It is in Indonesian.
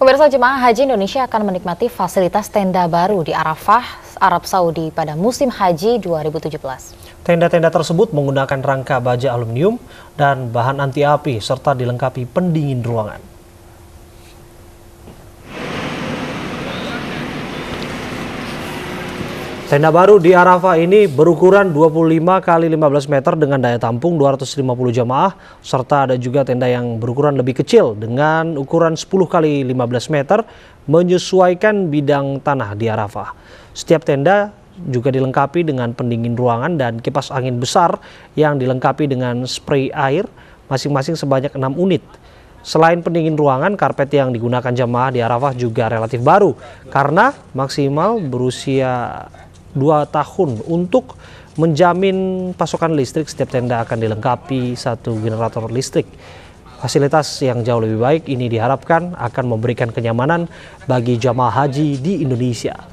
Pemirsa jemaah haji Indonesia akan menikmati fasilitas tenda baru di Arafah, Arab Saudi pada musim haji 2017. Tenda-tenda tersebut menggunakan rangka baja aluminium dan bahan anti api serta dilengkapi pendingin ruangan. Tenda baru di Arafah ini berukuran 25 kali 15 meter dengan daya tampung 250 jamaah serta ada juga tenda yang berukuran lebih kecil dengan ukuran 10 kali 15 meter menyesuaikan bidang tanah di Arafah. Setiap tenda juga dilengkapi dengan pendingin ruangan dan kipas angin besar yang dilengkapi dengan spray air masing-masing sebanyak 6 unit. Selain pendingin ruangan, karpet yang digunakan jemaah di Arafah juga relatif baru karena maksimal berusia dua tahun untuk menjamin pasokan listrik setiap tenda akan dilengkapi satu generator listrik. Fasilitas yang jauh lebih baik ini diharapkan akan memberikan kenyamanan bagi jamaah haji di Indonesia.